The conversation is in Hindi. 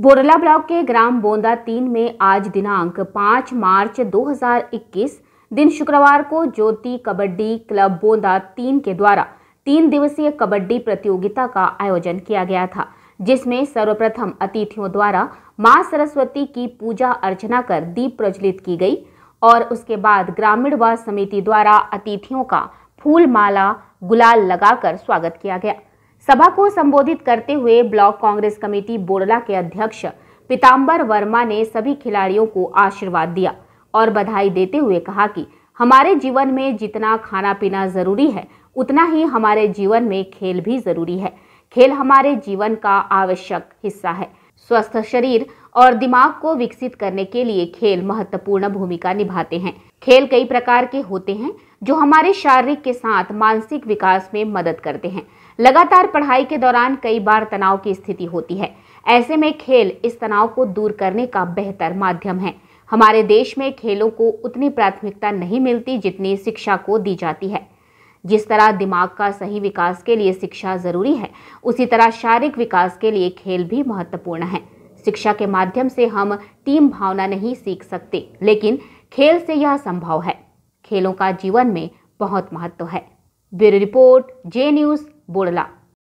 बोरला ब्लॉक के ग्राम बोंदा तीन में आज दिनांक 5 मार्च 2021 दिन शुक्रवार को ज्योति कबड्डी क्लब बोंदा तीन के द्वारा तीन दिवसीय कबड्डी प्रतियोगिता का आयोजन किया गया था जिसमें सर्वप्रथम अतिथियों द्वारा मां सरस्वती की पूजा अर्चना कर दीप प्रज्वलित की गई और उसके बाद ग्रामीण व समिति द्वारा अतिथियों का फूल माला गुलाल लगाकर स्वागत किया गया सभा को संबोधित करते हुए ब्लॉक कांग्रेस कमेटी बोरला के अध्यक्ष पीताम्बर वर्मा ने सभी खिलाड़ियों को आशीर्वाद दिया और बधाई देते हुए कहा कि हमारे जीवन में जितना खाना पीना जरूरी है उतना ही हमारे जीवन में खेल भी जरूरी है खेल हमारे जीवन का आवश्यक हिस्सा है स्वस्थ शरीर और दिमाग को विकसित करने के लिए खेल महत्वपूर्ण भूमिका निभाते हैं खेल कई प्रकार के होते हैं जो हमारे शारीरिक के साथ मानसिक विकास में मदद करते हैं लगातार पढ़ाई के दौरान कई बार तनाव की स्थिति होती है ऐसे में खेल इस तनाव को दूर करने का बेहतर माध्यम है हमारे देश में खेलों को उतनी प्राथमिकता नहीं मिलती जितनी शिक्षा को दी जाती है जिस तरह दिमाग का सही विकास के लिए शिक्षा जरूरी है उसी तरह शारीरिक विकास के लिए खेल भी महत्वपूर्ण है शिक्षा के माध्यम से हम टीम भावना नहीं सीख सकते लेकिन खेल से यह संभव है खेलों का जीवन में बहुत महत्व है bureau report J news Bodla